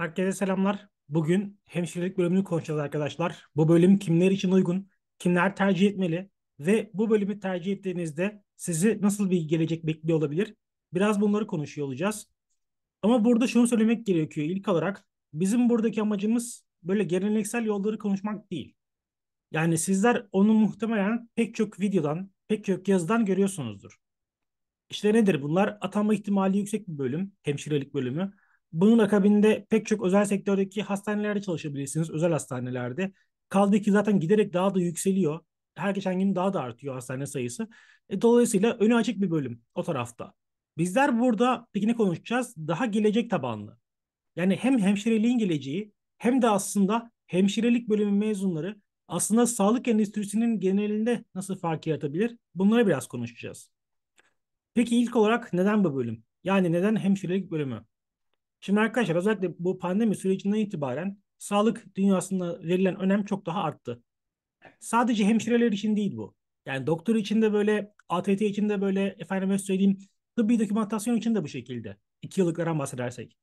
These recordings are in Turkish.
Herkese selamlar. Bugün hemşirelik bölümünü konuşacağız arkadaşlar. Bu bölüm kimler için uygun, kimler tercih etmeli ve bu bölümü tercih ettiğinizde sizi nasıl bir gelecek bekliyor olabilir? Biraz bunları konuşuyor olacağız. Ama burada şunu söylemek gerekiyor ilk olarak. Bizim buradaki amacımız böyle geleneksel yolları konuşmak değil. Yani sizler onu muhtemelen pek çok videodan, pek çok yazıdan görüyorsunuzdur. İşte nedir bunlar? atama ihtimali yüksek bir bölüm, hemşirelik bölümü. Bunun akabinde pek çok özel sektördeki hastanelerde çalışabilirsiniz, özel hastanelerde. Kaldı ki zaten giderek daha da yükseliyor. Her geçen gün daha da artıyor hastane sayısı. E, dolayısıyla önü açık bir bölüm o tarafta. Bizler burada peki ne konuşacağız? Daha gelecek tabanlı. Yani hem hemşireliğin geleceği hem de aslında hemşirelik bölümü mezunları aslında sağlık endüstrisinin genelinde nasıl fark yaratabilir? Bunları biraz konuşacağız. Peki ilk olarak neden bu bölüm? Yani neden hemşirelik bölümü? Şimdi arkadaşlar özellikle bu pandemi sürecinden itibaren sağlık dünyasında verilen önem çok daha arttı. Sadece hemşireler için değil bu. Yani doktor için de böyle, ATT için de böyle, efendime söyleyeyim tıbbi dokümantasyon için de bu şekilde. İki yıllıklara bahsedersek.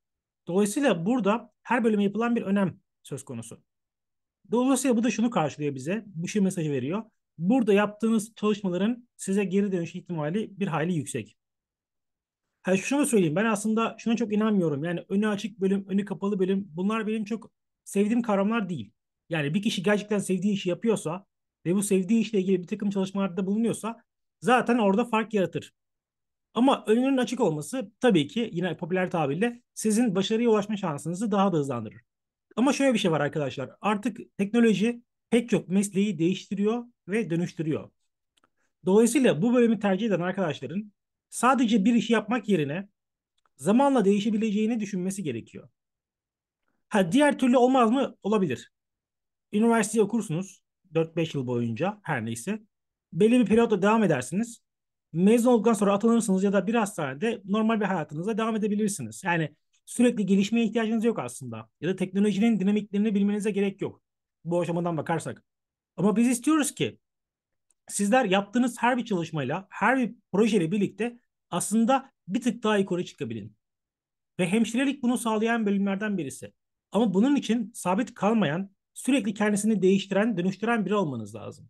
Dolayısıyla burada her bölüme yapılan bir önem söz konusu. Dolayısıyla bu da şunu karşılıyor bize. Bu şey mesajı veriyor. Burada yaptığınız çalışmaların size geri dönüş ihtimali bir hayli yüksek. Yani şunu söyleyeyim ben aslında şuna çok inanmıyorum. Yani önü açık bölüm, önü kapalı bölüm bunlar benim çok sevdiğim kavramlar değil. Yani bir kişi gerçekten sevdiği işi yapıyorsa ve bu sevdiği işle ilgili bir takım çalışmalarda bulunuyorsa zaten orada fark yaratır. Ama önünün açık olması tabii ki yine popüler tabirle sizin başarıya ulaşma şansınızı daha da hızlandırır. Ama şöyle bir şey var arkadaşlar. Artık teknoloji pek çok mesleği değiştiriyor ve dönüştürüyor. Dolayısıyla bu bölümü tercih eden arkadaşların sadece bir iş yapmak yerine zamanla değişebileceğini düşünmesi gerekiyor. Ha diğer türlü olmaz mı? Olabilir. Üniversiteyi okursunuz 4-5 yıl boyunca her neyse. Belli bir periyotta devam edersiniz. Mezun olduktan sonra atanırsınız ya da bir hastanede normal bir hayatınıza devam edebilirsiniz. Yani sürekli gelişmeye ihtiyacınız yok aslında. Ya da teknolojinin dinamiklerini bilmenize gerek yok. Bu aşamadan bakarsak. Ama biz istiyoruz ki sizler yaptığınız her bir çalışmayla, her bir projeyle birlikte aslında bir tık daha yukarı çıkabilin. Ve hemşirelik bunu sağlayan bölümlerden birisi. Ama bunun için sabit kalmayan, sürekli kendisini değiştiren, dönüştüren biri olmanız lazım.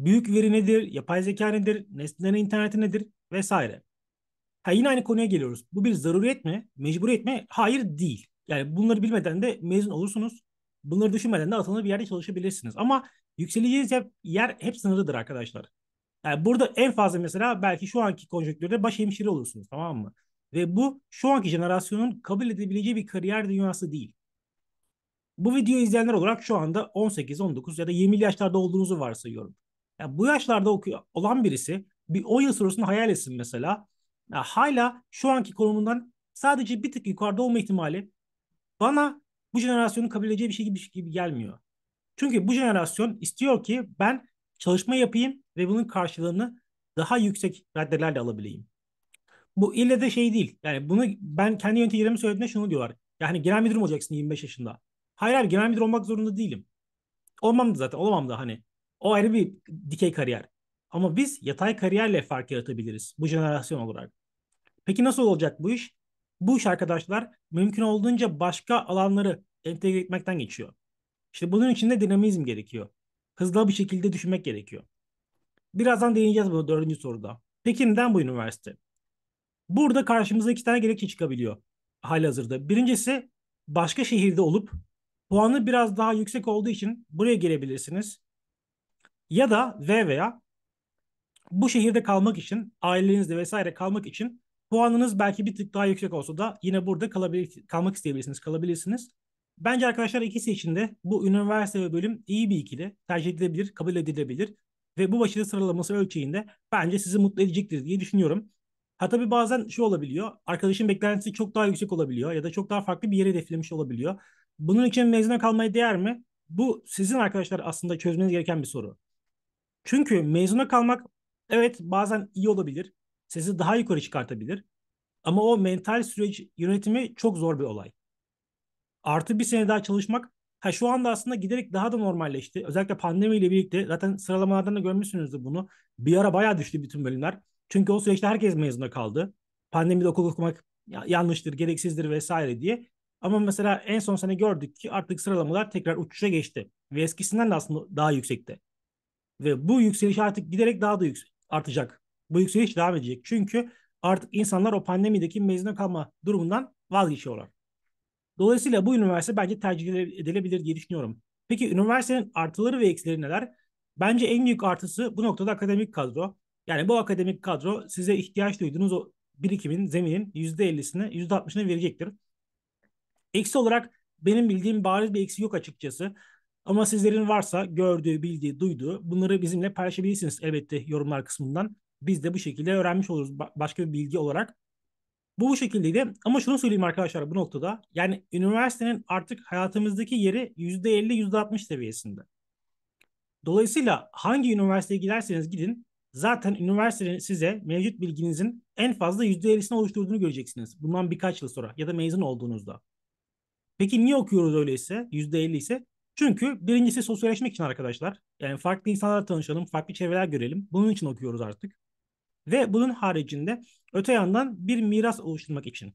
Büyük veri nedir, yapay zeka nedir, nesnelerin interneti nedir vesaire. Ha yine aynı konuya geliyoruz. Bu bir zaruriyet mi, mecburiyet mi? Hayır değil. Yani bunları bilmeden de mezun olursunuz. Bunları düşünmeden de atılı bir yerde çalışabilirsiniz. Ama Yükseleceğiz hep yer hep sınırlıdır arkadaşlar. Yani burada en fazla mesela belki şu anki konjonktürde baş hemşire olursunuz tamam mı? Ve bu şu anki jenerasyonun kabul edebileceği bir kariyer dünyası değil. Bu videoyu izleyenler olarak şu anda 18, 19 ya da 20 yaşlarda olduğunuzu varsayıyorum. Yani bu yaşlarda okuyor olan birisi bir 10 yıl sonrasını hayal etsin mesela. Yani hala şu anki konumundan sadece bir tık yukarıda olma ihtimali bana bu jenerasyonun kabul edeceği bir şey gibi, bir şey gibi gelmiyor. Çünkü bu jenerasyon istiyor ki ben çalışma yapayım ve bunun karşılığını daha yüksek maddelerle alabileyim. Bu ille de şey değil. Yani bunu ben kendi yöntemlerimi söylediğimde şunu diyorlar. Yani genel müdür olacaksın 25 yaşında? Hayır abi genel müdür olmak zorunda değilim. Olmam da zaten olamam da hani. O ayrı bir dikey kariyer. Ama biz yatay kariyerle fark yaratabiliriz bu jenerasyon olarak. Peki nasıl olacak bu iş? Bu iş arkadaşlar mümkün olduğunca başka alanları entegre etmekten geçiyor. İşte bunun için de dinamizm gerekiyor. Hızlı bir şekilde düşünmek gerekiyor. Birazdan değineceğiz bu dördüncü soruda. Peki neden bu üniversite? Burada karşımıza iki tane gerekçe çıkabiliyor hazırda. Birincisi başka şehirde olup puanı biraz daha yüksek olduğu için buraya gelebilirsiniz. Ya da ve veya bu şehirde kalmak için ailenizle vesaire kalmak için puanınız belki bir tık daha yüksek olsa da yine burada kalabilir, kalmak isteyebilirsiniz, kalabilirsiniz. Bence arkadaşlar ikisi için de bu üniversite ve bölüm iyi bir ikili. Tercih edilebilir, kabul edilebilir. Ve bu başarı sıralaması ölçeğinde bence sizi mutlu edecektir diye düşünüyorum. Ha tabii bazen şu olabiliyor. Arkadaşın beklentisi çok daha yüksek olabiliyor ya da çok daha farklı bir yere hedeflemiş olabiliyor. Bunun için mezuna kalmaya değer mi? Bu sizin arkadaşlar aslında çözmeniz gereken bir soru. Çünkü mezuna kalmak evet bazen iyi olabilir. Sizi daha yukarı çıkartabilir. Ama o mental süreç yönetimi çok zor bir olay artı bir sene daha çalışmak ha şu anda aslında giderek daha da normalleşti. Özellikle pandemiyle birlikte zaten sıralamalardan da görmüşsünüzdür bunu. Bir ara bayağı düştü bütün bölümler. Çünkü o süreçte herkes mezuna kaldı. Pandemide okul okumak yanlıştır, gereksizdir vesaire diye. Ama mesela en son sene gördük ki artık sıralamalar tekrar uçuşa geçti. Ve eskisinden de aslında daha yüksekte. Ve bu yükseliş artık giderek daha da yüksek, artacak. Bu yükseliş devam edecek. Çünkü artık insanlar o pandemideki mezuna kalma durumundan vazgeçiyorlar. Dolayısıyla bu üniversite bence tercih edilebilir diye düşünüyorum. Peki üniversitenin artıları ve eksileri neler? Bence en büyük artısı bu noktada akademik kadro. Yani bu akademik kadro size ihtiyaç duyduğunuz o birikimin, zeminin %50'sini, %60'ını verecektir. Eksi olarak benim bildiğim bariz bir eksi yok açıkçası. Ama sizlerin varsa gördüğü, bildiği, duyduğu bunları bizimle paylaşabilirsiniz elbette yorumlar kısmından. Biz de bu şekilde öğrenmiş oluruz başka bir bilgi olarak. Bu bu şekildeydi. Ama şunu söyleyeyim arkadaşlar bu noktada. Yani üniversitenin artık hayatımızdaki yeri %50, %60 seviyesinde. Dolayısıyla hangi üniversiteye giderseniz gidin zaten üniversitenin size mevcut bilginizin en fazla %50'sini oluşturduğunu göreceksiniz. Bundan birkaç yıl sonra ya da mezun olduğunuzda. Peki niye okuyoruz öyleyse %50 ise? Çünkü birincisi sosyalleşmek için arkadaşlar. Yani farklı insanlarla tanışalım, farklı çevreler görelim. Bunun için okuyoruz artık. Ve bunun haricinde öte yandan bir miras oluşturmak için.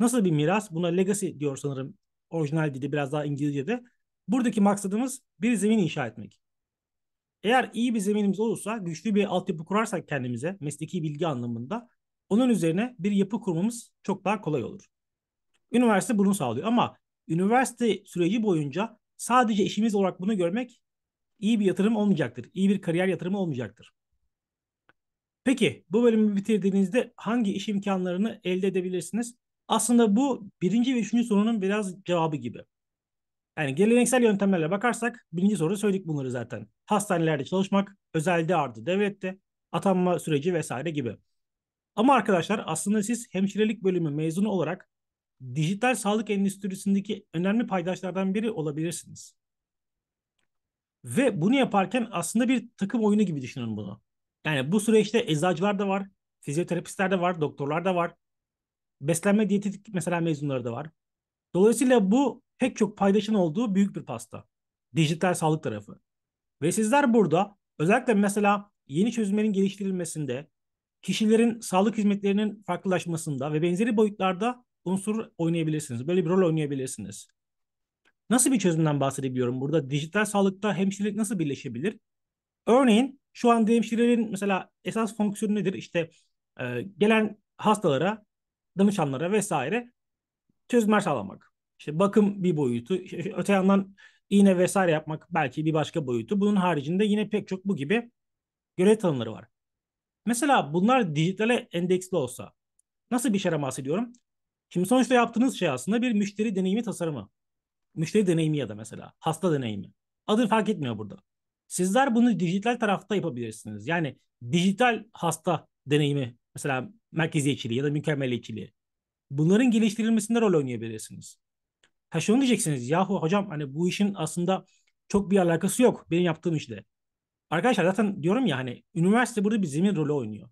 Nasıl bir miras? Buna legacy diyor sanırım orijinal dili biraz daha İngilizce'de. Buradaki maksadımız bir zemin inşa etmek. Eğer iyi bir zeminimiz olursa, güçlü bir altyapı kurarsak kendimize mesleki bilgi anlamında onun üzerine bir yapı kurmamız çok daha kolay olur. Üniversite bunu sağlıyor ama üniversite süreci boyunca sadece işimiz olarak bunu görmek iyi bir yatırım olmayacaktır. İyi bir kariyer yatırımı olmayacaktır. Peki bu bölümü bitirdiğinizde hangi iş imkanlarını elde edebilirsiniz? Aslında bu birinci ve üçüncü sorunun biraz cevabı gibi. Yani geleneksel yöntemlerle bakarsak birinci soruda söyledik bunları zaten. Hastanelerde çalışmak, özelde artı devlette, atanma süreci vesaire gibi. Ama arkadaşlar aslında siz hemşirelik bölümü mezunu olarak dijital sağlık endüstrisindeki önemli paydaşlardan biri olabilirsiniz. Ve bunu yaparken aslında bir takım oyunu gibi düşünün bunu. Yani bu süreçte eczacılar da var, fizyoterapistler de var, doktorlar da var. Beslenme diyetetik mesela mezunları da var. Dolayısıyla bu pek çok paydaşın olduğu büyük bir pasta. Dijital sağlık tarafı. Ve sizler burada özellikle mesela yeni çözümlerin geliştirilmesinde, kişilerin sağlık hizmetlerinin farklılaşmasında ve benzeri boyutlarda unsur oynayabilirsiniz. Böyle bir rol oynayabilirsiniz. Nasıl bir çözümden bahsedebiliyorum burada? Dijital sağlıkta hemşirelik nasıl birleşebilir? Örneğin şu an hemşirelerin mesela esas fonksiyonu nedir? İşte e, gelen hastalara, danışanlara vesaire çözümler sağlamak. İşte bakım bir boyutu, öte yandan iğne vesaire yapmak belki bir başka boyutu. Bunun haricinde yine pek çok bu gibi görev tanımları var. Mesela bunlar dijitale endeksli olsa nasıl bir şeyden bahsediyorum? Şimdi sonuçta yaptığınız şey aslında bir müşteri deneyimi tasarımı. Müşteri deneyimi ya da mesela hasta deneyimi. adı fark etmiyor burada. Sizler bunu dijital tarafta yapabilirsiniz. Yani dijital hasta deneyimi mesela merkeziyetçiliği ya da mükemmel mükemmeliyetçiliği. Bunların geliştirilmesinde rol oynayabilirsiniz. Ha şunu diyeceksiniz yahu hocam hani bu işin aslında çok bir alakası yok benim yaptığım işte. Arkadaşlar zaten diyorum ya hani üniversite burada bir zemin rolü oynuyor.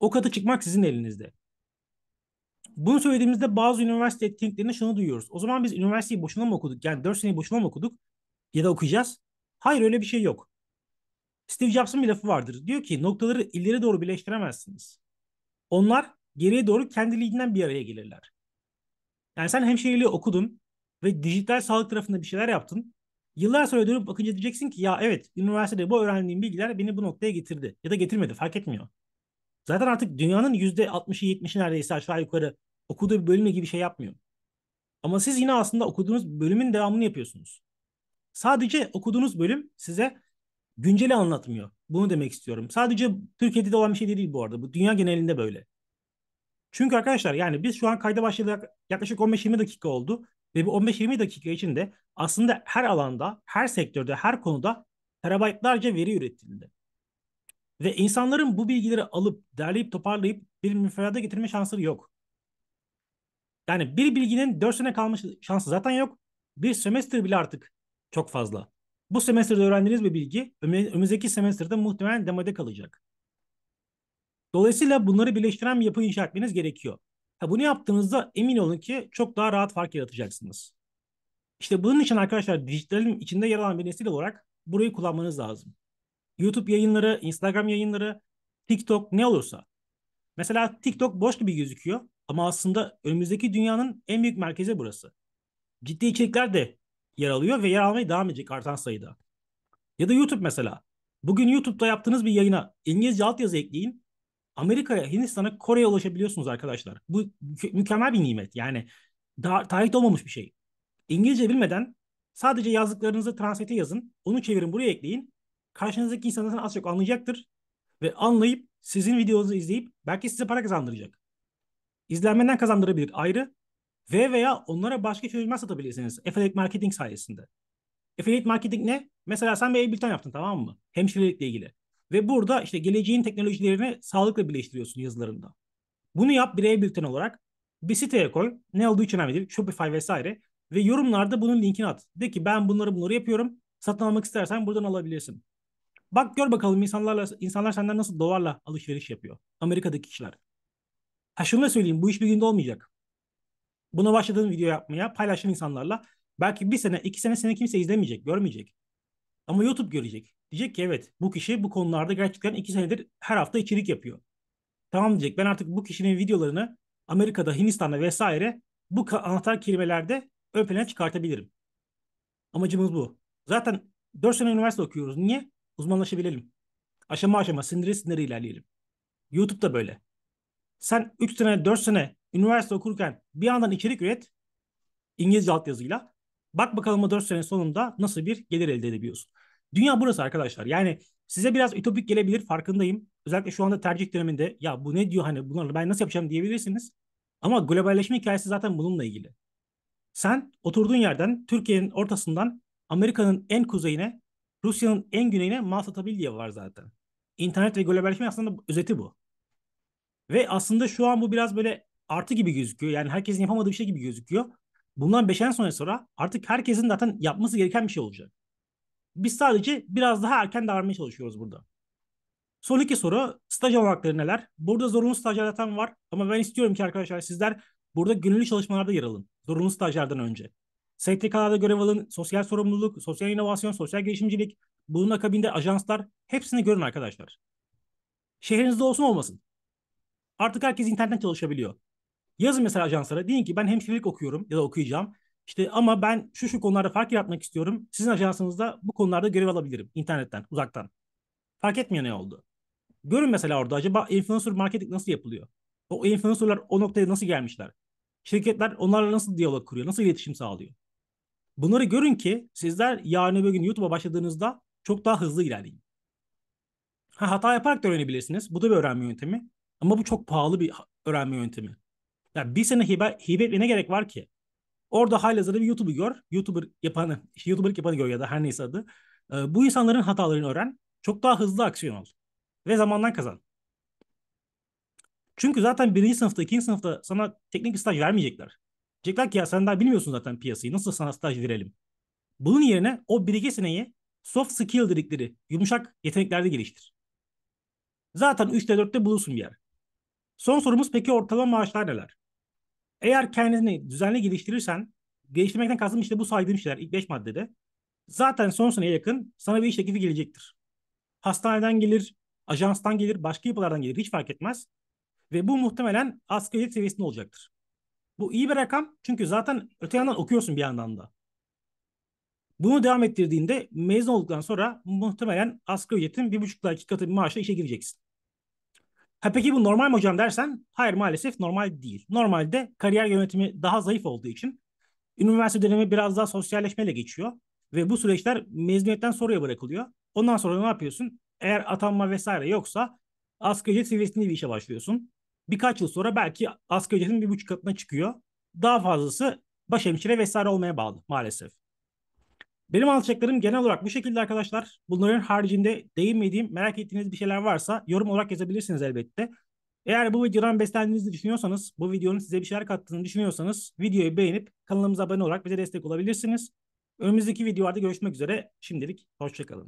O katı çıkmak sizin elinizde. Bunu söylediğimizde bazı üniversite etkinliklerinde şunu duyuyoruz. O zaman biz üniversiteyi boşuna mı okuduk? Yani 4 seneyi boşuna mı okuduk? Ya da okuyacağız. Hayır öyle bir şey yok. Steve Jobs'ın bir lafı vardır. Diyor ki noktaları ileri doğru birleştiremezsiniz. Onlar geriye doğru kendiliğinden bir araya gelirler. Yani sen hemşireliği okudun ve dijital sağlık tarafında bir şeyler yaptın. Yıllar sonra dönüp bakınca diyeceksin ki ya evet üniversitede bu öğrendiğim bilgiler beni bu noktaya getirdi. Ya da getirmedi fark etmiyor. Zaten artık dünyanın %60'ı 70'i neredeyse aşağı yukarı okuduğu bir bölümle gibi şey yapmıyor. Ama siz yine aslında okuduğunuz bölümün devamını yapıyorsunuz. Sadece okuduğunuz bölüm size günceli anlatmıyor. Bunu demek istiyorum. Sadece Türkiye'de de olan bir şey değil bu arada. Bu dünya genelinde böyle. Çünkü arkadaşlar yani biz şu an kayda başladık yaklaşık 15-20 dakika oldu. Ve bu 15-20 dakika içinde aslında her alanda, her sektörde, her konuda terabaytlarca veri üretildi. Ve insanların bu bilgileri alıp, derleyip, toparlayıp bir müfredata getirme şansları yok. Yani bir bilginin 4 sene kalmış şansı zaten yok. Bir sömestr bile artık çok fazla. Bu semestrede öğrendiğiniz bir bilgi önümüzdeki semestrede muhtemelen demode kalacak. Dolayısıyla bunları birleştiren bir yapı inşa etmeniz gerekiyor. Ha, bunu yaptığınızda emin olun ki çok daha rahat fark yaratacaksınız. İşte bunun için arkadaşlar dijitalin içinde yer alan bir nesil olarak burayı kullanmanız lazım. YouTube yayınları, Instagram yayınları, TikTok ne olursa. Mesela TikTok boş gibi gözüküyor ama aslında önümüzdeki dünyanın en büyük merkezi burası. Ciddi içerikler de yer alıyor ve yer almaya devam edecek artan sayıda. Ya da YouTube mesela. Bugün YouTube'da yaptığınız bir yayına İngilizce altyazı ekleyin. Amerika'ya, Hindistan'a, Kore'ye ulaşabiliyorsunuz arkadaşlar. Bu mükemmel bir nimet. Yani daha tarih olmamış bir şey. İngilizce bilmeden sadece yazdıklarınızı translate'e yazın. Onu çevirin buraya ekleyin. Karşınızdaki insan az çok anlayacaktır. Ve anlayıp sizin videonuzu izleyip belki size para kazandıracak. İzlenmeden kazandırabilir ayrı. Ve veya onlara başka çözümler satabilirsiniz. Affiliate marketing sayesinde. Affiliate marketing ne? Mesela sen bir e-bülten yaptın tamam mı? Hemşirelikle ilgili. Ve burada işte geleceğin teknolojilerini sağlıkla birleştiriyorsun yazılarında. Bunu yap bir e-bülten olarak. Bir siteye koy. Ne olduğu için önemli değil. Shopify vesaire. Ve yorumlarda bunun linkini at. De ki ben bunları bunları yapıyorum. Satın almak istersen buradan alabilirsin. Bak gör bakalım insanlarla insanlar senden nasıl dolarla alışveriş yapıyor. Amerika'daki kişiler. Ha şunu da söyleyeyim bu iş bir günde olmayacak. Buna başladığın video yapmaya, paylaştığın insanlarla belki bir sene, iki sene seni kimse izlemeyecek, görmeyecek. Ama YouTube görecek. Diyecek ki evet bu kişi bu konularda gerçekten iki senedir her hafta içerik yapıyor. Tamam diyecek ben artık bu kişinin videolarını Amerika'da, Hindistan'da vesaire bu anahtar kelimelerde ön plana çıkartabilirim. Amacımız bu. Zaten 4 sene üniversite okuyoruz. Niye? Uzmanlaşabilelim. Aşama aşama sindire sindire ilerleyelim. YouTube da böyle. Sen 3 sene 4 sene üniversite okurken bir yandan içerik üret İngilizce altyazıyla. Bak bakalım o 4 sene sonunda nasıl bir gelir elde edebiliyorsun. Dünya burası arkadaşlar. Yani size biraz ütopik gelebilir farkındayım. Özellikle şu anda tercih döneminde ya bu ne diyor hani bunları ben nasıl yapacağım diyebilirsiniz. Ama globalleşme hikayesi zaten bununla ilgili. Sen oturduğun yerden Türkiye'nin ortasından Amerika'nın en kuzeyine, Rusya'nın en güneyine mal satabil diye var zaten. İnternet ve globalleşme aslında özeti bu. Ve aslında şu an bu biraz böyle artı gibi gözüküyor. Yani herkesin yapamadığı bir şey gibi gözüküyor. Bundan 5 sene sonra artık herkesin zaten yapması gereken bir şey olacak. Biz sadece biraz daha erken davranmaya çalışıyoruz burada. Son iki soru staj olanakları neler? Burada zorunlu stajyer zaten var ama ben istiyorum ki arkadaşlar sizler burada gönüllü çalışmalarda yer alın. Zorunlu stajyerden önce. STK'larda görev alın, sosyal sorumluluk, sosyal inovasyon, sosyal girişimcilik, bunun akabinde ajanslar hepsini görün arkadaşlar. Şehrinizde olsun olmasın. Artık herkes internetten çalışabiliyor. Yazın mesela ajanslara deyin ki ben hemşirelik okuyorum ya da okuyacağım. İşte ama ben şu şu konularda fark yaratmak istiyorum. Sizin ajansınızda bu konularda görev alabilirim internetten, uzaktan. Fark etmiyor ne oldu. Görün mesela orada acaba influencer marketing nasıl yapılıyor? O influencerlar o noktaya nasıl gelmişler? Şirketler onlarla nasıl diyalog kuruyor? Nasıl iletişim sağlıyor? Bunları görün ki sizler yarın öbür gün YouTube'a başladığınızda çok daha hızlı ilerleyin. Ha, hata yaparak da öğrenebilirsiniz. Bu da bir öğrenme yöntemi. Ama bu çok pahalı bir öğrenme yöntemi. Yani bir sene hibe, hibe ne gerek var ki? Orada halihazırda bir YouTuber gör. YouTuber yapanı, youtuber yapanı gör ya da her neyse adı. E, bu insanların hatalarını öğren. Çok daha hızlı aksiyon al. Ve zamandan kazan. Çünkü zaten birinci sınıfta, ikinci sınıfta sana teknik staj vermeyecekler. Diyecekler ki ya sen daha bilmiyorsun zaten piyasayı. Nasıl sana staj verelim? Bunun yerine o bir iki seneyi soft skill dedikleri yumuşak yeteneklerde geliştir. Zaten 3'te 4'te bulursun bir yer. Son sorumuz peki ortalama maaşlar neler? Eğer kendini düzenli geliştirirsen, geliştirmekten kastım işte bu saydığım şeyler ilk 5 maddede. Zaten son seneye yakın sana bir iş teklifi gelecektir. Hastaneden gelir, ajanstan gelir, başka yapılardan gelir hiç fark etmez. Ve bu muhtemelen asgari ücret seviyesinde olacaktır. Bu iyi bir rakam çünkü zaten öte yandan okuyorsun bir yandan da. Bunu devam ettirdiğinde mezun olduktan sonra muhtemelen asgari ücretin bir buçukla iki katı bir maaşla işe gireceksin. Ha peki bu normal mi hocam dersen hayır maalesef normal değil. Normalde kariyer yönetimi daha zayıf olduğu için üniversite dönemi biraz daha sosyalleşmeyle geçiyor. Ve bu süreçler mezuniyetten sonraya bırakılıyor. Ondan sonra ne yapıyorsun? Eğer atanma vesaire yoksa asgari ücret seviyesinde bir işe başlıyorsun. Birkaç yıl sonra belki asgari ücretin bir buçuk katına çıkıyor. Daha fazlası başhemşire vesaire olmaya bağlı maalesef. Benim alacaklarım genel olarak bu şekilde arkadaşlar. Bunların haricinde değinmediğim, merak ettiğiniz bir şeyler varsa yorum olarak yazabilirsiniz elbette. Eğer bu videodan beslendiğinizi düşünüyorsanız, bu videonun size bir şeyler kattığını düşünüyorsanız videoyu beğenip kanalımıza abone olarak bize destek olabilirsiniz. Önümüzdeki videolarda görüşmek üzere. Şimdilik hoşçakalın.